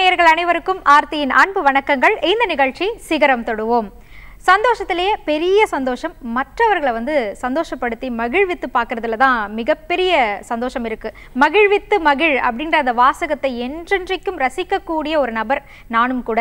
நேர்கள் அனைவருக்கும் ஆர்த்தியின் அன்பு வணக்கங்கள் இந்த நிகழ்ச்சி சிகரம் தொடுவோம் சந்தோஷத்திலேயே பெரிய சந்தோஷம் மற்றவர்களை வந்து சந்தோஷப்படுத்தி மகிழ்வித்து பார்க்குறதுல தான் மிகப்பெரிய சந்தோஷம் இருக்குது மகிழ்வித்து மகிழ் அப்படின்ற அந்த வாசகத்தை என்றென்றைக்கும் ரசிக்கக்கூடிய ஒரு நபர் நானும் கூட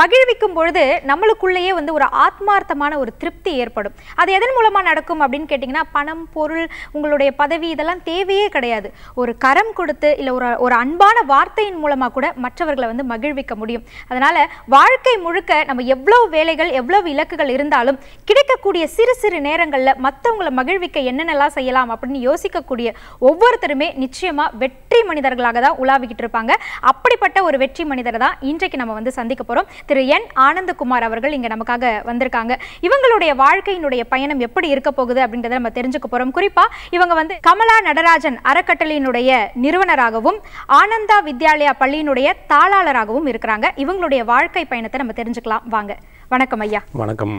மகிழ்விக்கும் பொழுது நம்மளுக்குள்ளேயே வந்து ஒரு ஆத்மார்த்தமான ஒரு திருப்தி ஏற்படும் அது எதன் மூலமாக நடக்கும் அப்படின்னு கேட்டிங்கன்னா பணம் பொருள் உங்களுடைய பதவி இதெல்லாம் தேவையே கிடையாது ஒரு கரம் கொடுத்து இல்லை ஒரு ஒரு அன்பான வார்த்தையின் மூலமாக கூட மற்றவர்களை வந்து மகிழ்விக்க முடியும் அதனால் வாழ்க்கை முழுக்க நம்ம எவ்வளோ வேலைகள் எவ்வளோ இலக்குகள் இருந்தாலும் கிடைக்கக்கூடிய சிறு சிறு நேரங்களில் மற்றவங்களை மகிழ்விக்க என்னென்னலாம் செய்யலாம் அப்படின்னு யோசிக்கக்கூடிய ஒவ்வொருத்தருமே நிச்சயமாக வெற்றி வெற்றி மனிதர்களாக தான் உலாவிக்கிட்டு இருப்பாங்க அப்படிப்பட்ட ஒரு வெற்றி மனிதரை தான் இன்றைக்கு நம்ம வந்து சந்திக்க போகிறோம் திரு என் ஆனந்தகுமார் அவர்கள் இங்கே நமக்காக வந்திருக்காங்க இவங்களுடைய வாழ்க்கையினுடைய பயணம் எப்படி இருக்க போகுது அப்படின்றத நம்ம தெரிஞ்சுக்க போகிறோம் குறிப்பாக இவங்க வந்து கமலா நடராஜன் அறக்கட்டளையினுடைய நிறுவனராகவும் ஆனந்தா வித்யாலயா பள்ளியினுடைய தாளாளராகவும் இருக்கிறாங்க இவங்களுடைய வாழ்க்கை பயணத்தை நம்ம தெரிஞ்சுக்கலாம் வாங்க வணக்கம் ஐயா வணக்கம்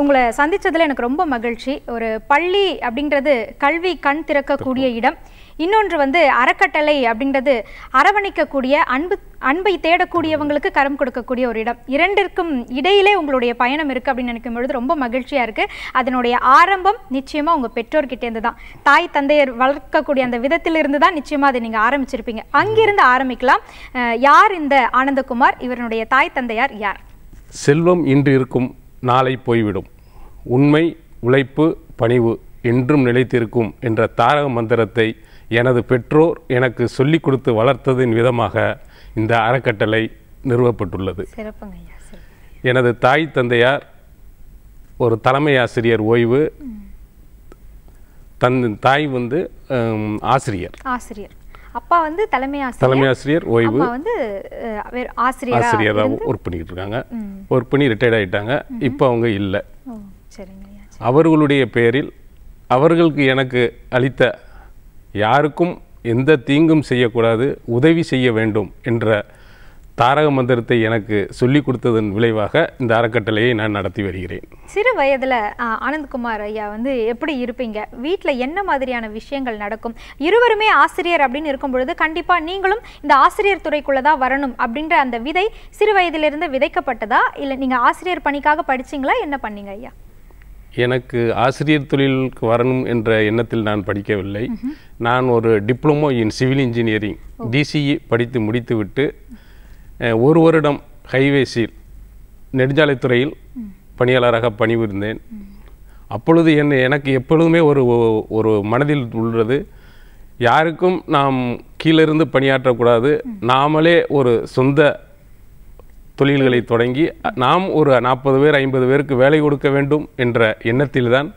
உங்களை சந்தித்ததில் எனக்கு ரொம்ப மகிழ்ச்சி ஒரு பள்ளி அப்படின்றது கல்வி கண் திறக்கக்கூடிய இடம் இன்னொன்று வந்து அறக்கட்டளை அப்படின்றது அரவணைக்கக்கூடிய அன்பு அன்பை தேடக்கூடியவங்களுக்கு கரம் கொடுக்கக்கூடிய ஒரு இடம் இரண்டிற்கும் இடையிலே உங்களுடைய பயணம் இருக்குது அப்படின்னு நினைக்கும் பொழுது ரொம்ப மகிழ்ச்சியாக இருக்குது அதனுடைய ஆரம்பம் நிச்சயமாக உங்கள் பெற்றோர்கிட்டேருந்து தான் தாய் தந்தையர் வளர்க்கக்கூடிய அந்த விதத்திலிருந்து தான் நிச்சயமாக அதை நீங்கள் ஆரம்பிச்சிருப்பீங்க அங்கிருந்து ஆரம்பிக்கலாம் யார் இந்த ஆனந்தகுமார் இவருடைய தாய் தந்தையார் யார் செல்வம் இன்று இருக்கும் நாளை போய்விடும் உண்மை உழைப்பு பணிவு என்றும் நிலைத்திருக்கும் என்ற தாரக மந்திரத்தை எனது பெற்றோர் எனக்கு சொல்லிக் கொடுத்து வளர்த்ததின் விதமாக இந்த அறக்கட்டளை நிறுவப்பட்டுள்ளது எனது தாய் தந்தையார் ஒரு தலைமை ஆசிரியர் ஓய்வு தன் தாய் வந்து ஆசிரியர் ஆசிரியர் அப்பா வந்து தலைமை ஆசிரியர் தலைமை ஆசிரியர் ஓய்வு வந்து ஆசிரியர் ஆசிரியராக ஒர்க் பண்ணிக்கிட்டு இருக்காங்க ஒர்க் பண்ணி ரிட்டையர்ட் ஆகிட்டாங்க இப்போ அவங்க இல்லை அவர்களுடைய பேரில் அவர்களுக்கு எனக்கு அளித்த யாருக்கும் எந்த தீங்கும் செய்யக்கூடாது உதவி செய்ய வேண்டும் என்ற தாரக மந்திரத்தை எனக்கு சொல்லி கொடுத்ததன் விளைவாக இந்த அறக்கட்டளையை நான் நடத்தி வருகிறேன் சிறு வயதில் ஆனந்த்குமார் ஐயா வந்து எப்படி இருப்பீங்க வீட்டில் என்ன மாதிரியான விஷயங்கள் நடக்கும் இருவருமே ஆசிரியர் அப்படின்னு இருக்கும் பொழுது கண்டிப்பாக நீங்களும் இந்த ஆசிரியர் துறைக்குள்ளே தான் வரணும் அப்படின்ற அந்த விதை சிறு வயதிலிருந்து விதைக்கப்பட்டதா இல்லை நீங்கள் ஆசிரியர் பணிக்காக படிச்சிங்களா என்ன பண்ணீங்க ஐயா எனக்கு ஆசிரியர் தொழிலுக்கு வரணும் என்ற எண்ணத்தில் நான் படிக்கவில்லை நான் ஒரு diploma in civil engineering DCE படித்து முடித்துவிட்டு ஒரு வருடம் ஹைவேஸில் நெடுஞ்சாலைத்துறையில் பணியாளராக பணிபுரிந்தேன் அப்பொழுது என் எனக்கு எப்பொழுதுமே ஒரு ஒரு மனதில் உள்ளது யாருக்கும் நாம் கீழிருந்து பணியாற்றக்கூடாது நாமளே ஒரு சொந்த தொழில்களை தொடங்கி நாம் ஒரு நாற்பது பேர் ஐம்பது பேருக்கு வேலை கொடுக்க வேண்டும் என்ற எண்ணத்தில் தான்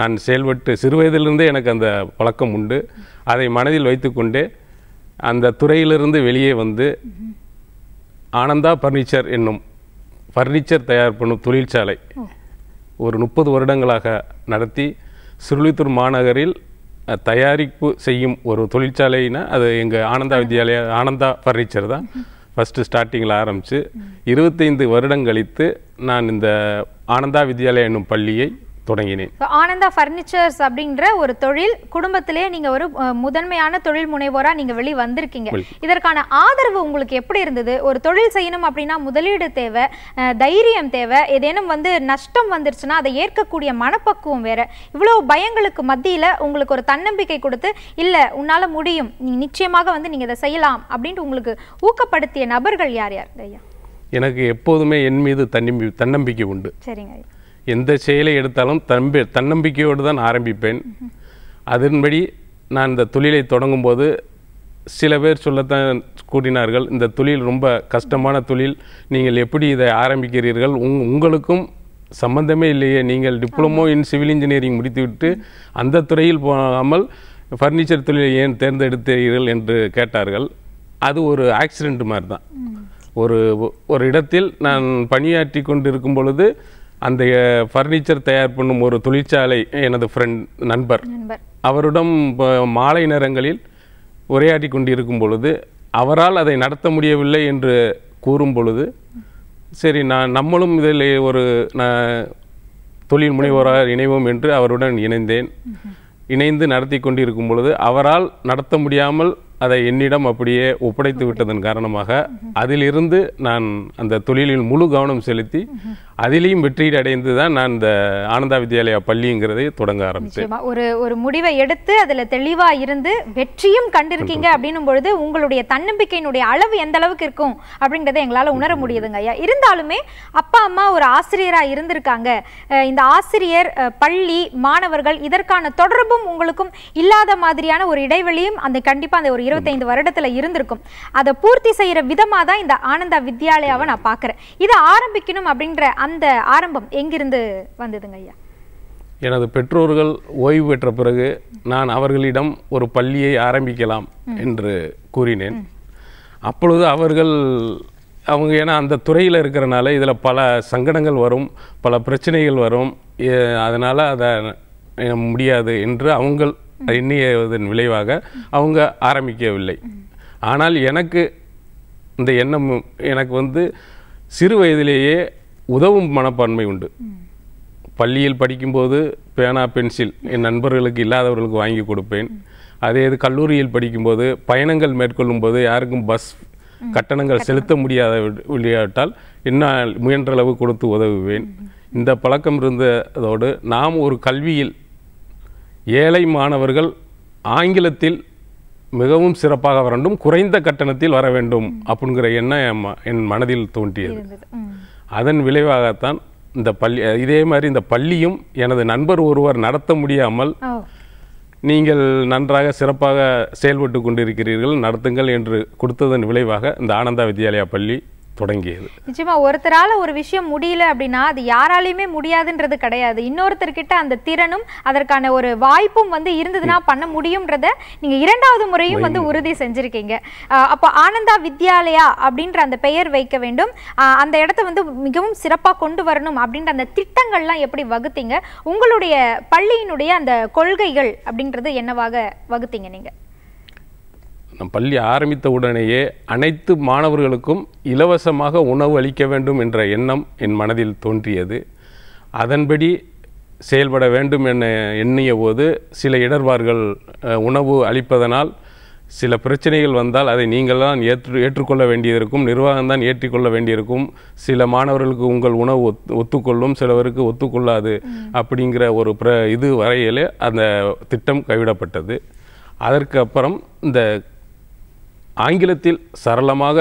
நான் செயல்பட்டு சிறு வயதிலிருந்தே எனக்கு அந்த பழக்கம் உண்டு அதை மனதில் வைத்துக்கொண்டே அந்த துறையிலிருந்து வெளியே வந்து ஆனந்தா பர்னிச்சர் என்னும் பர்னிச்சர் தயார் பண்ணும் தொழிற்சாலை ஒரு முப்பது வருடங்களாக நடத்தி சுருளித்தூர் மாநகரில் தயாரிப்பு செய்யும் ஒரு தொழிற்சாலைனா அது எங்கள் ஆனந்தா வித்யாலயா ஆனந்தா பர்னிச்சர் தான் ஃபஸ்ட்டு ஸ்டார்டிங்கில் ஆரம்பித்து இருபத்தைந்து வருடம் கழித்து நான் இந்த ஆனந்தா வித்யாலயா என்னும் பள்ளியை தொடங்கினேன் ஆனந்தா ஃபர்னிச்சர்ஸ் அப்படின்ற ஒரு தொழில் குடும்பத்திலேயே நீங்க ஒரு முதன்மையான தொழில் முனைவோரா நீங்க வெளி வந்திருக்கீங்க இதற்கான ஆதரவு உங்களுக்கு எப்படி இருந்தது ஒரு தொழில் செய்யணும் அப்படின்னா முதலீடு தேவை தைரியம் தேவை ஏதேனும் வந்து நஷ்டம் வந்துருச்சுன்னா அதை ஏற்கக்கூடிய மனப்பக்குவம் வேற இவ்வளவு பயங்களுக்கு மத்தியில உங்களுக்கு ஒரு தன்னம்பிக்கை கொடுத்து இல்ல உன்னால முடியும் நீ நிச்சயமாக வந்து நீங்க இதை செய்யலாம் அப்படின்ட்டு உங்களுக்கு ஊக்கப்படுத்திய நபர்கள் யார் யார் எனக்கு எப்போதுமே என் மீது தன்னம்பி தன்னம்பிக்கை உண்டு சரிங்க எந்த செயலை எடுத்தாலும் தம்பி தன்னம்பிக்கையோடு தான் ஆரம்பிப்பேன் அதன்படி நான் இந்த தொழிலை தொடங்கும்போது சில பேர் சொல்லத்தான் கூட்டினார்கள் இந்த தொழில் ரொம்ப கஷ்டமான தொழில் நீங்கள் எப்படி இதை ஆரம்பிக்கிறீர்கள் உங் உங்களுக்கும் சம்பந்தமே இல்லையே நீங்கள் டிப்ளமோ இன் சிவில் இன்ஜினியரிங் முடித்துவிட்டு அந்த துறையில் போகாமல் ஃபர்னிச்சர் தொழிலை ஏன் தேர்ந்தெடுத்தீர்கள் என்று கேட்டார்கள் அது ஒரு ஆக்சிடென்ட் மாதிரி தான் ஒரு ஒரு இடத்தில் நான் பணியாற்றி கொண்டு இருக்கும் பொழுது அந்த ஃபர்னிச்சர் தயார் பண்ணும் ஒரு தொழிற்சாலை எனது ஃப்ரெண்ட் நண்பர் அவரிடம் மாலை நேரங்களில் உரையாடி கொண்டிருக்கும் பொழுது அவரால் அதை நடத்த முடியவில்லை என்று கூறும் பொழுது சரி நான் நம்மளும் இதில் ஒரு தொழில் முனைவோராக இணைவோம் என்று அவருடன் இணைந்தேன் இணைந்து நடத்தி கொண்டிருக்கும் பொழுது அவரால் நடத்த முடியாமல் அதை என்னிடம் அப்படியே ஒப்படைத்து விட்டதன் காரணமாக அதிலிருந்து நான் அந்த தொழிலில் முழு கவனம் செலுத்தி அதிலையும் வெற்றியீடு அடைந்து தான் நான் இந்த ஆனந்தா வித்யாலயா பள்ளிங்கிறதை தொடங்க ஆரம்பித்தேன் ஒரு ஒரு முடிவை எடுத்து அதில் தெளிவாக இருந்து வெற்றியும் கண்டிருக்கீங்க அப்படின்னும் பொழுது உங்களுடைய தன்னம்பிக்கையினுடைய அளவு எந்த அளவுக்கு இருக்கும் அப்படிங்கிறத எங்களால் உணர முடியுதுங்க ஐயா இருந்தாலுமே அப்பா அம்மா ஒரு ஆசிரியராக இருந்திருக்காங்க இந்த ஆசிரியர் பள்ளி மாணவர்கள் இதற்கான தொடர்பும் உங்களுக்கும் இல்லாத மாதிரியான ஒரு இடைவெளியும் அந்த கண்டிப்பாக அந்த ஒரு இருபத்தைந்து வருடத்துல இருந்திருக்கும் அதை பூர்த்தி செய்யற விதமா தான் இந்த ஆனந்தா வித்யாலயாவை நான் பாக்குறேன் இதை ஆரம்பிக்கணும் அப்படின்ற அந்த ஆரம்பம் எங்கிருந்து வந்ததுங்க ஐயா எனது பெற்றோர்கள் ஓய்வு பெற்ற பிறகு நான் அவர்களிடம் ஒரு பள்ளியை ஆரம்பிக்கலாம் என்று கூறினேன் அப்பொழுது அவர்கள் அவங்க ஏன்னா அந்த துறையில் இருக்கிறனால இதில் பல சங்கடங்கள் வரும் பல பிரச்சனைகள் வரும் அதனால் அதை முடியாது என்று அவங்கள் எண்ணியதன் விளைவாக அவங்க ஆரம்பிக்கவில்லை ஆனால் எனக்கு இந்த எண்ணம் எனக்கு வந்து சிறு வயதிலேயே உதவும் மனப்பான்மை உண்டு பள்ளியில் படிக்கும்போது பேனா பென்சில் என் நண்பர்களுக்கு இல்லாதவர்களுக்கு வாங்கி கொடுப்பேன் அதே இது கல்லூரியில் படிக்கும்போது பயணங்கள் மேற்கொள்ளும் போது யாருக்கும் பஸ் கட்டணங்கள் செலுத்த முடியாத விளையாட்டால் என்னால் முயன்றளவு கொடுத்து உதவுவேன் இந்த பழக்கம் இருந்ததோடு நாம் ஒரு கல்வியில் ஏழை மாணவர்கள் ஆங்கிலத்தில் மிகவும் சிறப்பாக வரண்டும் குறைந்த கட்டணத்தில் வர வேண்டும் அப்படிங்கிற எண்ணம் என் மனதில் தோன்றியது அதன் விளைவாகத்தான் இந்த பள்ளி இதே மாதிரி இந்த பள்ளியும் எனது நண்பர் ஒருவர் நடத்த முடியாமல் நீங்கள் நன்றாக சிறப்பாக செயல்பட்டு கொண்டிருக்கிறீர்கள் நடத்துங்கள் என்று கொடுத்ததன் விளைவாக இந்த ஆனந்தா வித்யாலயா பள்ளி தொடங்கியது நிச்சயமா ஒருத்தரால ஒரு விஷயம் முடியல அப்படின்னா அது யாராலையுமே முடியாதுன்றது கிடையாது இன்னொருத்தர்கிட்ட அந்த திறனும் அதற்கான ஒரு வாய்ப்பும் வந்து இருந்ததுன்னா பண்ண முடியும்ன்றத நீங்க இரண்டாவது முறையும் வந்து உறுதி செஞ்சிருக்கீங்க அப்போ ஆனந்தா வித்யாலயா அப்படின்ற அந்த பெயர் வைக்க வேண்டும் அந்த இடத்த வந்து மிகவும் சிறப்பாக கொண்டு வரணும் அப்படின்ற அந்த திட்டங்கள்லாம் எப்படி வகுத்தீங்க உங்களுடைய பள்ளியினுடைய அந்த கொள்கைகள் அப்படின்றது என்னவாக வகுத்தீங்க நீங்கள் நம் பள்ளி ஆரம்பித்த உடனேயே அனைத்து மாணவர்களுக்கும் இலவசமாக உணவு அளிக்க வேண்டும் என்ற எண்ணம் என் மனதில் தோன்றியது அதன்படி செயல்பட வேண்டும் என எண்ணிய போது சில இடர்வார்கள் உணவு அளிப்பதனால் சில பிரச்சனைகள் வந்தால் அதை நீங்கள் தான் ஏற்று ஏற்றுக்கொள்ள வேண்டியிருக்கும் நிர்வாகம் தான் ஏற்றிக்கொள்ள வேண்டியிருக்கும் சில மாணவர்களுக்கு உங்கள் உணவு ஒத் ஒத்துக்கொள்ளும் சிலவருக்கு ஒத்துக்கொள்ளாது அப்படிங்கிற ஒரு பிர இது வரையிலே அந்த திட்டம் கைவிடப்பட்டது அதற்கு அப்புறம் இந்த ஆங்கிலத்தில் சரளமாக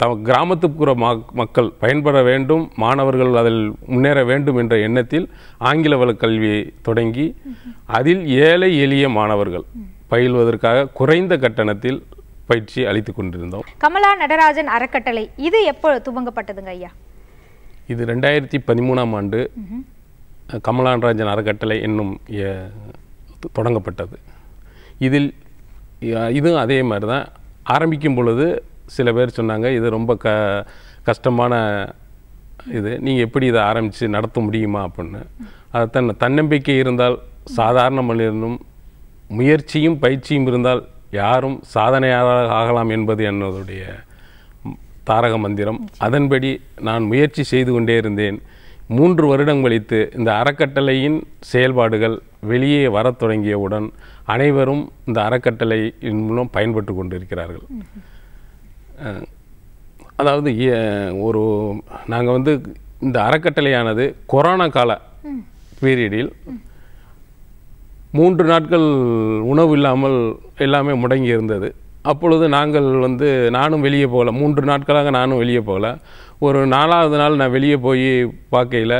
த கிராமத்துப்புற மக்கள் பயன்பெற வேண்டும் மாணவர்கள் அதில் முன்னேற வேண்டும் என்ற எண்ணத்தில் ஆங்கில வழக்கல்வியை தொடங்கி அதில் ஏழை எளிய மாணவர்கள் பயில்வதற்காக குறைந்த கட்டணத்தில் பயிற்சி அளித்து கொண்டிருந்தோம் கமலா நடராஜன் அறக்கட்டளை இது எப்போ துவங்கப்பட்டதுங்க ஐயா இது ரெண்டாயிரத்தி பதிமூணாம் ஆண்டு கமலா நடராஜன் அறக்கட்டளை என்னும் தொடங்கப்பட்டது இதில் இதுவும் அதே மாதிரி தான் ஆரம்பிக்கும் பொழுது சில பேர் சொன்னாங்க இது ரொம்ப க கஷ்டமான இது நீங்கள் எப்படி இதை ஆரம்பித்து நடத்த முடியுமா அப்படின்னு அதை தன் தன்னம்பிக்கை இருந்தால் சாதாரண மனிதனும் முயற்சியும் பயிற்சியும் இருந்தால் யாரும் சாதனையாளராக ஆகலாம் என்பது என்னதுடைய தாரக மந்திரம் அதன்படி நான் முயற்சி செய்து கொண்டே இருந்தேன் மூன்று வருடம் கழித்து இந்த அறக்கட்டளையின் செயல்பாடுகள் வெளியே வரத் தொடங்கியவுடன் அனைவரும் இந்த அறக்கட்டளையின் மூலம் பயன்பட்டு கொண்டிருக்கிறார்கள் அதாவது ஒரு நாங்கள் வந்து இந்த அறக்கட்டளையானது கொரோனா கால பீரியடில் மூன்று நாட்கள் உணவு இல்லாமல் எல்லாமே முடங்கி இருந்தது அப்பொழுது நாங்கள் வந்து நானும் வெளியே போகல மூன்று நாட்களாக நானும் வெளியே போகல ஒரு நாலாவது நாள் நான் வெளியே போய் பார்க்கையில்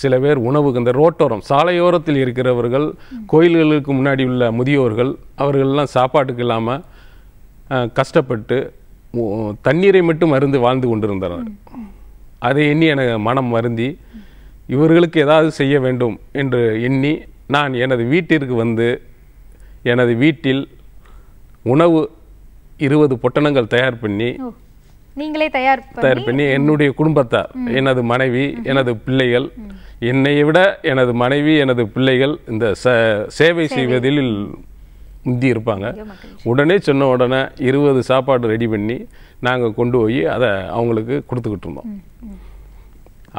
சில பேர் உணவு இந்த ரோட்டோரம் சாலையோரத்தில் இருக்கிறவர்கள் கோயில்களுக்கு முன்னாடி உள்ள முதியோர்கள் அவர்கள்லாம் சாப்பாட்டுக்கு இல்லாமல் கஷ்டப்பட்டு தண்ணீரை மட்டும் மருந்து வாழ்ந்து கொண்டிருந்தனர் அதை எண்ணி எனக்கு மனம் வருந்தி இவர்களுக்கு ஏதாவது செய்ய வேண்டும் என்று எண்ணி நான் எனது வீட்டிற்கு வந்து எனது வீட்டில் உணவு இருபது பொட்டணங்கள் தயார் பண்ணி நீங்களே தயார் தயார் பண்ணி என்னுடைய குடும்பத்தார் எனது மனைவி எனது பிள்ளைகள் என்னை விட எனது மனைவி எனது பிள்ளைகள் இந்த சேவை செய்வதில் முந்தி இருப்பாங்க உடனே சொன்ன உடனே இருபது சாப்பாடு ரெடி பண்ணி நாங்கள் கொண்டு போய் அதை அவங்களுக்கு கொடுத்துக்கிட்டு இருந்தோம்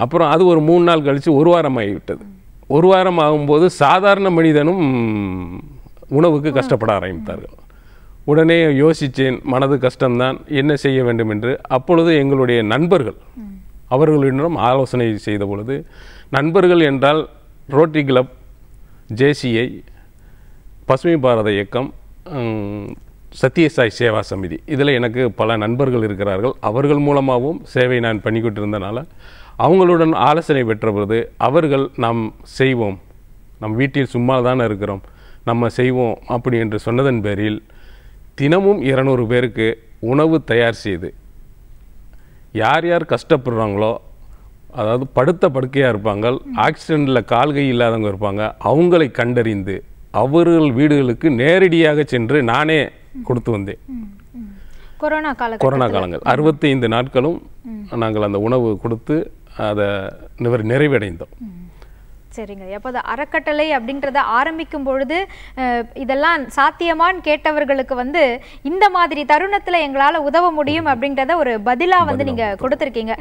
அப்புறம் அது ஒரு மூணு நாள் கழித்து ஒரு வாரம் ஆகிவிட்டது ஒரு வாரம் ஆகும்போது சாதாரண மனிதனும் உணவுக்கு கஷ்டப்பட ஆரம்பித்தார்கள் உடனே யோசித்தேன் மனது கஷ்டம்தான் என்ன செய்ய வேண்டும் என்று அப்பொழுது எங்களுடைய நண்பர்கள் அவர்களிடம் ஆலோசனை செய்த பொழுது நண்பர்கள் என்றால் ரோட்டரி கிளப் ஜேசிஐ பசுமை பாரத இயக்கம் சத்யசாய் சேவா சமிதி இதில் எனக்கு பல நண்பர்கள் இருக்கிறார்கள் அவர்கள் மூலமாகவும் சேவை நான் பண்ணிக்கிட்டு இருந்தனால அவங்களுடன் ஆலோசனை பெற்ற பொழுது அவர்கள் நாம் செய்வோம் நம் வீட்டில் சும்மா தானே இருக்கிறோம் நம்ம செய்வோம் அப்படி என்று சொன்னதன் பேரில் தினமும் இருநூறு பேருக்கு உணவு தயார் செய்து யார் யார் கஷ்டப்படுறாங்களோ அதாவது படுத்த படுக்கையாக இருப்பாங்க ஆக்சிடெண்ட்டில் கால்கை இல்லாதவங்க இருப்பாங்க அவங்களை கண்டறிந்து அவர்கள் வீடுகளுக்கு நேரடியாக சென்று நானே கொடுத்து வந்தேன் கொரோனா கொரோனா காலங்கள் அறுபத்தைந்து நாட்களும் நாங்கள் அந்த உணவு கொடுத்து அதை நிறைவடைந்தோம் சரிங்க அப்போ அது அறக்கட்டளை அப்படின்றத ஆரம்பிக்கும் பொழுது இதெல்லாம் சாத்தியமான்னு கேட்டவர்களுக்கு வந்து இந்த மாதிரி தருணத்தில் எங்களால் உதவ முடியும் அப்படின்றத ஒரு பதிலாக வந்து நீங்கள் கொடுத்துருக்கீங்க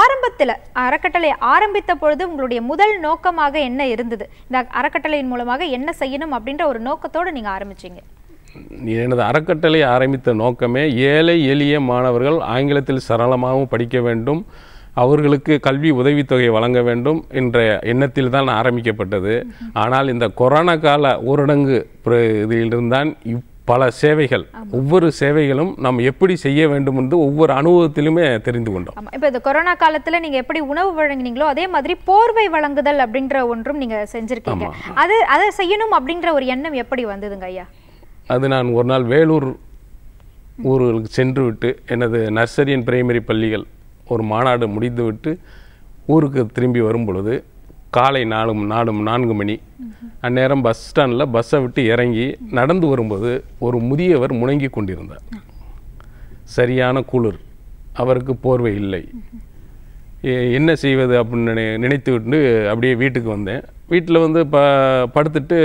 ஆரம்பத்தில் அறக்கட்டளை ஆரம்பித்த பொழுது உங்களுடைய முதல் நோக்கமாக என்ன இருந்தது இந்த அறக்கட்டளையின் மூலமாக என்ன செய்யணும் அப்படின்ற ஒரு நோக்கத்தோடு நீங்கள் ஆரம்பிச்சிங்க எனது அறக்கட்டளை ஆரம்பித்த நோக்கமே ஏழை எளிய மாணவர்கள் ஆங்கிலத்தில் சரளமாகவும் படிக்க வேண்டும் அவர்களுக்கு கல்வி உதவித்தொகை வழங்க வேண்டும் என்ற எண்ணத்தில் தான் ஆரம்பிக்கப்பட்டது ஆனால் இந்த கொரோனா கால ஊரடங்கு இதிலிருந்தான் இப் பல சேவைகள் ஒவ்வொரு சேவைகளும் நம்ம எப்படி செய்ய வேண்டும் என்று ஒவ்வொரு அனுபவத்திலுமே தெரிந்து கொண்டோம் இப்போ இந்த கொரோனா காலத்தில் நீங்கள் எப்படி உணவு வழங்கினீங்களோ அதே மாதிரி போர்வை வழங்குதல் அப்படின்ற ஒன்றும் நீங்கள் செஞ்சுருக்கீங்க அது அதை செய்யணும் அப்படின்ற ஒரு எண்ணம் எப்படி வந்ததுங்க ஐயா அது நான் ஒரு நாள் வேலூர் ஊர்களுக்கு சென்று விட்டு எனது நர்சரி அண்ட் பிரைமரி பள்ளிகள் ஒரு மாநாடு முடிந்துவிட்டு ஊருக்கு திரும்பி வரும் பொழுது காலை நாலு நாலு நான்கு மணி அந்நேரம் பஸ் ஸ்டாண்டில் பஸ்ஸை விட்டு இறங்கி நடந்து வரும்போது ஒரு முதியவர் முணங்கி கொண்டிருந்தார் சரியான குளிர் அவருக்கு போர்வை இல்லை என்ன செய்வது அப்படின்னு நினை நினைத்து விட்டு அப்படியே வீட்டுக்கு வந்தேன் வீட்டில் வந்து ப படுத்துட்டு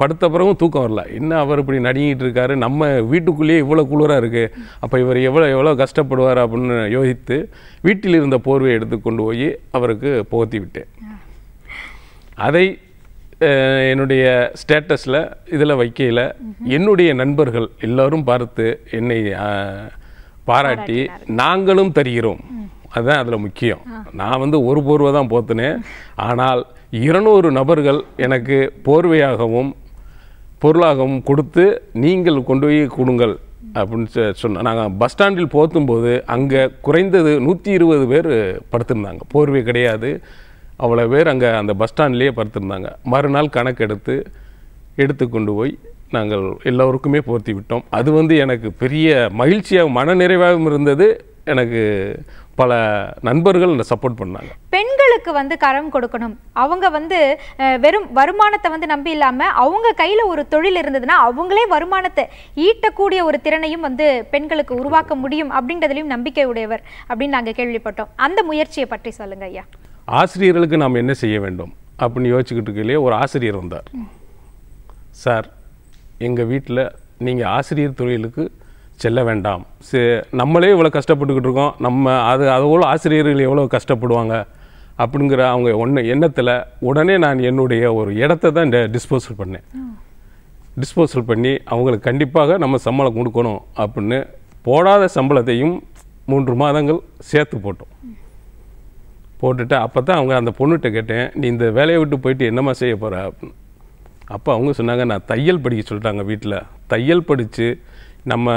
படுத்த பிறகும் தூக்கம் வரல இன்னும் அவர் இப்படி நடுங்கிட்டு இருக்காரு நம்ம வீட்டுக்குள்ளேயே இவ்வளோ குளிராக இருக்குது அப்போ இவர் எவ்வளோ எவ்வளோ கஷ்டப்படுவார் அப்படின்னு யோசித்து வீட்டில் இருந்த போர்வை எடுத்து கொண்டு போய் அவருக்கு போத்தி விட்டேன் அதை என்னுடைய ஸ்டேட்டஸில் இதில் வைக்கையில் என்னுடைய நண்பர்கள் எல்லோரும் பார்த்து என்னை பாராட்டி நாங்களும் தருகிறோம் அதுதான் அதில் முக்கியம் நான் வந்து ஒரு போர்வை தான் போத்துனேன் ஆனால் இருநூறு நபர்கள் எனக்கு போர்வையாகவும் பொருளாகவும் கொடுத்து நீங்கள் கொண்டு போய் கொடுங்கள் அப்படின்னு சொன்னோம் நாங்கள் பஸ் ஸ்டாண்டில் போத்தும் போது அங்கே குறைந்தது நூற்றி இருபது பேர் படுத்திருந்தாங்க போர்வை கிடையாது அவ்வளோ பேர் அங்கே அந்த பஸ் ஸ்டாண்ட்லேயே படுத்திருந்தாங்க மறுநாள் கணக்கெடுத்து எடுத்து கொண்டு போய் நாங்கள் எல்லோருக்குமே போர்த்தி விட்டோம் அது வந்து எனக்கு பெரிய மகிழ்ச்சியாக மனநிறைவாகவும் இருந்தது எனக்கு பல நண்பர்கள் சப்போர்ட் பண்ணாங்க பெண்களுக்கு வந்து கரம் கொடுக்கணும் அவங்க வந்து வெறும் வருமானத்தை வந்து நம்பி இல்லாமல் அவங்க கையில் ஒரு தொழில் இருந்ததுன்னா அவங்களே வருமானத்தை ஈட்டக்கூடிய ஒரு திறனையும் வந்து பெண்களுக்கு உருவாக்க முடியும் அப்படின்றதுலையும் நம்பிக்கை உடையவர் அப்படின்னு நாங்கள் கேள்விப்பட்டோம் அந்த முயற்சியை பற்றி சொல்லுங்க ஐயா ஆசிரியர்களுக்கு நாம் என்ன செய்ய வேண்டும் அப்படின்னு யோசிச்சுக்கிட்டு இருக்கையிலே ஒரு ஆசிரியர் வந்தார் சார் எங்கள் வீட்டில் நீங்கள் ஆசிரியர் தொழிலுக்கு செல்ல வேண்டாம் நம்மளே இவ்வளோ கஷ்டப்பட்டுக்கிட்டு இருக்கோம் நம்ம அது அதோட ஆசிரியர்கள் எவ்வளோ கஷ்டப்படுவாங்க அப்படிங்கிற அவங்க ஒன்று எண்ணத்தில் உடனே நான் என்னுடைய ஒரு இடத்த தான் டிஸ்போசல் பண்ணேன் டிஸ்போசல் பண்ணி அவங்களுக்கு கண்டிப்பாக நம்ம சம்பளம் கொடுக்கணும் அப்படின்னு போடாத சம்பளத்தையும் மூன்று மாதங்கள் சேர்த்து போட்டோம் போட்டுட்டு அப்போ தான் அவங்க அந்த பொண்ணுகிட்ட கேட்டேன் நீ இந்த வேலையை விட்டு போயிட்டு என்னம்மா செய்ய போகிற அப்படின்னு அப்போ அவங்க சொன்னாங்க நான் தையல் படிக்க சொல்லிட்டாங்க வீட்டில் தையல் படித்து நம்ம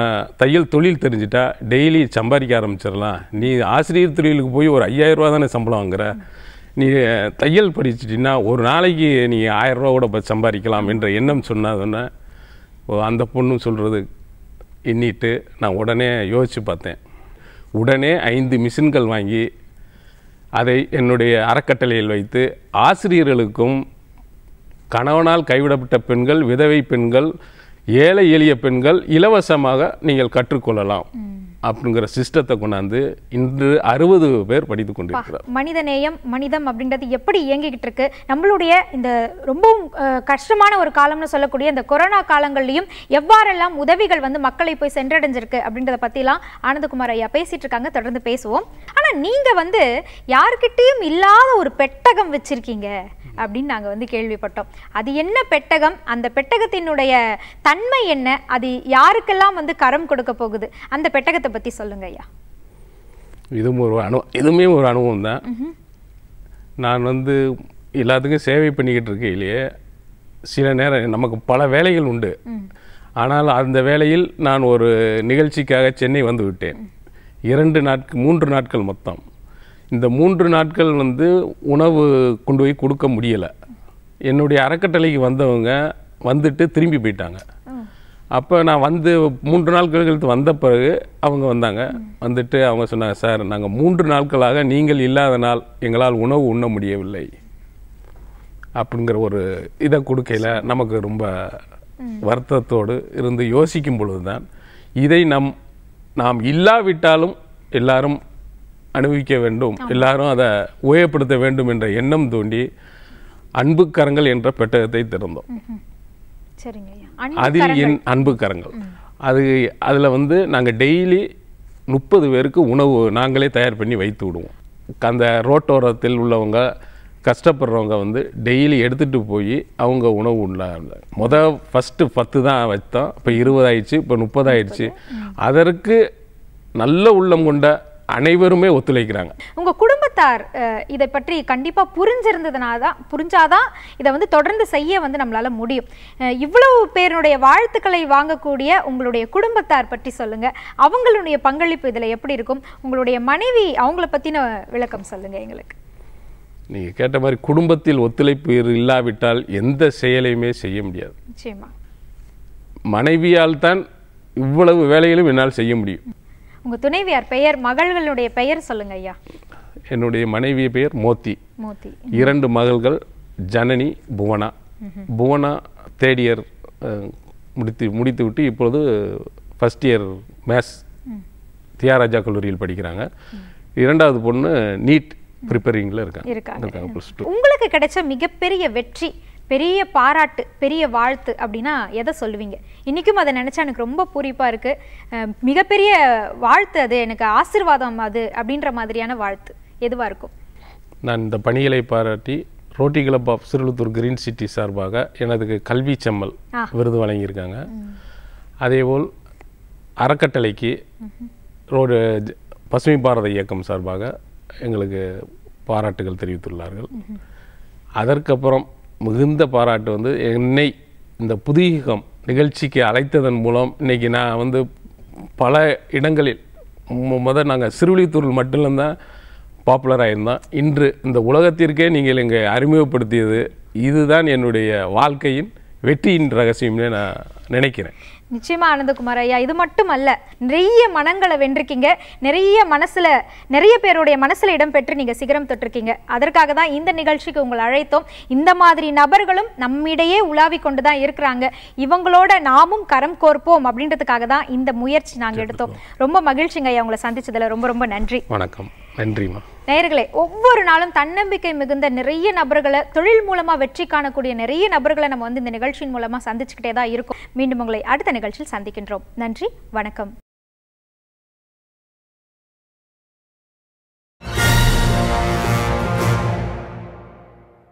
தையல் தொழில் தெரிஞ்சுட்டா டெய்லி சம்பாதிக்க ஆரம்பிச்சிடலாம் நீ ஆசிரியர் தொழிலுக்கு போய் ஒரு ஐயாயிரரூவா தானே சம்பளம் வாங்குற நீ தையல் படிச்சிட்டின்னா ஒரு நாளைக்கு நீ ரூபா கூட சம்பாதிக்கலாம் என்ற எண்ணம் சொன்னாதுன்னு அந்த பொண்ணும் சொல்கிறது எண்ணிட்டு நான் உடனே யோசித்து பார்த்தேன் உடனே ஐந்து மிஷின்கள் வாங்கி அதை என்னுடைய அறக்கட்டளையில் வைத்து ஆசிரியர்களுக்கும் கணவனால் கைவிடப்பட்ட பெண்கள் விதவை பெண்கள் ஏழை எளிய பெண்கள் இலவசமாக நீங்கள் கற்றுக்கொள்ளலாம் அப்படிங்கிற சிஸ்டத்தை கொண்டாந்து இன்று அறுபது பேர் படித்து கொண்டிருக்கிறார் மனித நேயம் மனிதம் அப்படின்றது எப்படி இயங்கிக்கிட்டு இருக்கு நம்மளுடைய இந்த ரொம்பவும் கஷ்டமான ஒரு காலம்னு சொல்லக்கூடிய இந்த கொரோனா காலங்கள்லையும் எவ்வாறெல்லாம் உதவிகள் வந்து மக்களை போய் சென்றடைஞ்சிருக்கு அப்படின்றத பத்திலாம் ஆனந்தகுமார் ஐயா பேசிட்டு இருக்காங்க தொடர்ந்து பேசுவோம் ஆனா நீங்க வந்து யாருக்கிட்டையும் இல்லாத ஒரு பெட்டகம் வச்சிருக்கீங்க அப்படின்னு நாங்கள் வந்து கேள்விப்பட்டோம் அது என்ன பெட்டகம் அந்த பெட்டகத்தினுடைய தன்மை என்ன அது யாருக்கெல்லாம் வந்து கரம் கொடுக்க போகுது அந்த பெட்டகத்தை பற்றி சொல்லுங்க ஐயா இதுவும் ஒரு அனுபவம் இதுவுமே ஒரு அனுபவம் தான் நான் வந்து எல்லாத்துக்கும் சேவை பண்ணிக்கிட்டு இருக்கையிலேயே சில நேரம் நமக்கு பல வேலைகள் உண்டு ஆனால் அந்த வேலையில் நான் ஒரு நிகழ்ச்சிக்காக சென்னை வந்து விட்டேன் இரண்டு நாட்கள் மூன்று நாட்கள் மொத்தம் இந்த மூன்று நாட்கள் வந்து உணவு கொண்டு போய் கொடுக்க முடியலை என்னுடைய அறக்கட்டளைக்கு வந்தவங்க வந்துட்டு திரும்பி போயிட்டாங்க அப்போ நான் வந்து மூன்று நாட்கள் கழித்து வந்த பிறகு அவங்க வந்தாங்க வந்துட்டு அவங்க சொன்னாங்க சார் நாங்கள் மூன்று நாட்களாக நீங்கள் இல்லாத நாள் எங்களால் உணவு உண்ண முடியவில்லை அப்படிங்கிற ஒரு இதை கொடுக்கையில் நமக்கு ரொம்ப வருத்தத்தோடு இருந்து யோசிக்கும் பொழுது தான் இதை நம் நாம் இல்லாவிட்டாலும் எல்லாரும் அனுபவிக்க வேண்டும் எல்லாரும் அதை உபயோகப்படுத்த வேண்டும் என்ற எண்ணம் தோண்டி அன்பு கரங்கள் என்ற பெட்டகத்தை திறந்தோம் அதில் என் அன்பு கரங்கள் அது அதில் வந்து நாங்கள் டெய்லி முப்பது பேருக்கு உணவு நாங்களே தயார் பண்ணி வைத்து விடுவோம் அந்த ரோட்டோரத்தில் உள்ளவங்க கஷ்டப்படுறவங்க வந்து டெய்லி எடுத்துகிட்டு போய் அவங்க உணவு உண்டாங்க மொதல் ஃபஸ்ட்டு பத்து தான் வைத்தோம் இப்போ இருபதாயிடுச்சு இப்போ முப்பதாயிடுச்சு அதற்கு நல்ல உள்ளம் கொண்ட அனைவருமே ஒத்துழைக்கிறாங்க உங்கள் குடும்பத்தார் இதை பற்றி கண்டிப்பாக புரிஞ்சிருந்ததுனாதான் தான் புரிஞ்சாதான் இதை வந்து தொடர்ந்து செய்ய வந்து நம்மளால் முடியும் இவ்வளவு பேருடைய வாழ்த்துக்களை வாங்கக்கூடிய உங்களுடைய குடும்பத்தார் பற்றி சொல்லுங்கள் அவங்களுடைய பங்களிப்பு இதில் எப்படி இருக்கும் உங்களுடைய மனைவி அவங்கள பற்றின விளக்கம் சொல்லுங்கள் எங்களுக்கு நீங்கள் கேட்ட மாதிரி குடும்பத்தில் ஒத்துழைப்பு இல்லாவிட்டால் எந்த செயலையுமே செய்ய முடியாது மனைவியால் தான் இவ்வளவு வேலைகளும் என்னால் செய்ய முடியும் உங்கள் துணைவியார் பெயர் மகள்களுடைய பெயர் சொல்லுங்க ஐயா என்னுடைய மனைவி பெயர் மோத்தி மோத்தி இரண்டு மகள்கள் ஜனனி புவனா புவனா தேர்ட் இயர் முடித்து முடித்து விட்டு இப்பொழுது ஃபஸ்ட் இயர் மேத்ஸ் தியாராஜா கல்லூரியில் படிக்கிறாங்க இரண்டாவது பொண்ணு நீட் ப்ரிப்பேரிங்கில் இருக்காங்க இருக்காங்க உங்களுக்கு கிடைச்ச மிகப்பெரிய வெற்றி பெரிய பாராட்டு பெரிய வாழ்த்து அப்படின்னா எதை சொல்லுவீங்க இன்றைக்கும் அதை நினச்சா எனக்கு ரொம்ப பூரிப்பாக இருக்குது மிகப்பெரிய வாழ்த்து அது எனக்கு ஆசிர்வாதம் அது அப்படின்ற மாதிரியான வாழ்த்து எதுவாக இருக்கும் நான் இந்த பணிகளை பாராட்டி rotary club of Siruluthur green city சார்பாக எனது கல்வி செம்மல் விருது வழங்கியிருக்காங்க அதேபோல் அறக்கட்டளைக்கு ரோடு பசுமை பாரத இயக்கம் சார்பாக எங்களுக்கு பாராட்டுகள் தெரிவித்துள்ளார்கள் அதற்கப்புறம் மிகுந்த பாராட்டு வந்து என்னை இந்த புதிகம் நிகழ்ச்சிக்கு அழைத்ததன் மூலம் இன்றைக்கி நான் வந்து பல இடங்களில் முதல் நாங்கள் சிறுவிழித்தூரில் மட்டும்தான் பாப்புலராக இருந்தோம் இன்று இந்த உலகத்திற்கே நீங்கள் இங்கே அறிமுகப்படுத்தியது இதுதான் என்னுடைய வாழ்க்கையின் வெற்றியின் ரகசியம்னு நான் நினைக்கிறேன் நிச்சயமா ஆனந்தகுமார் ஐயா இது மட்டும் அல்ல நிறைய மனங்களை வென்றிருக்கீங்க நிறைய மனசுல நிறைய பேருடைய மனசுல இடம் பெற்று நீங்க சிகரம் தொட்டிருக்கீங்க அதற்காக தான் இந்த நிகழ்ச்சிக்கு உங்களை அழைத்தோம் இந்த மாதிரி நபர்களும் நம்மிடையே உலாவி கொண்டு தான் இருக்கிறாங்க இவங்களோட நாமும் கரம் கோர்ப்போம் அப்படின்றதுக்காக தான் இந்த முயற்சி நாங்கள் எடுத்தோம் ரொம்ப மகிழ்ச்சிங்க ஐயா உங்களை சந்திச்சதுல ரொம்ப ரொம்ப நன்றி வணக்கம் நன்றிமா நேயர்களே ஒவ்வொரு நாளும் தன்னம்பிக்கை மிகுந்த நிறைய நபர்களை தொழில் மூலமா வெற்றி காணக்கூடிய நிறைய நபர்களை நம்ம வந்து இந்த நிகழ்ச்சியின் மூலமா சந்திச்சுக்கிட்டே தான் இருக்கும் மீண்டும் உங்களை அடுத்த நிகழ்ச்சியில் சந்திக்கின்றோம் நன்றி வணக்கம்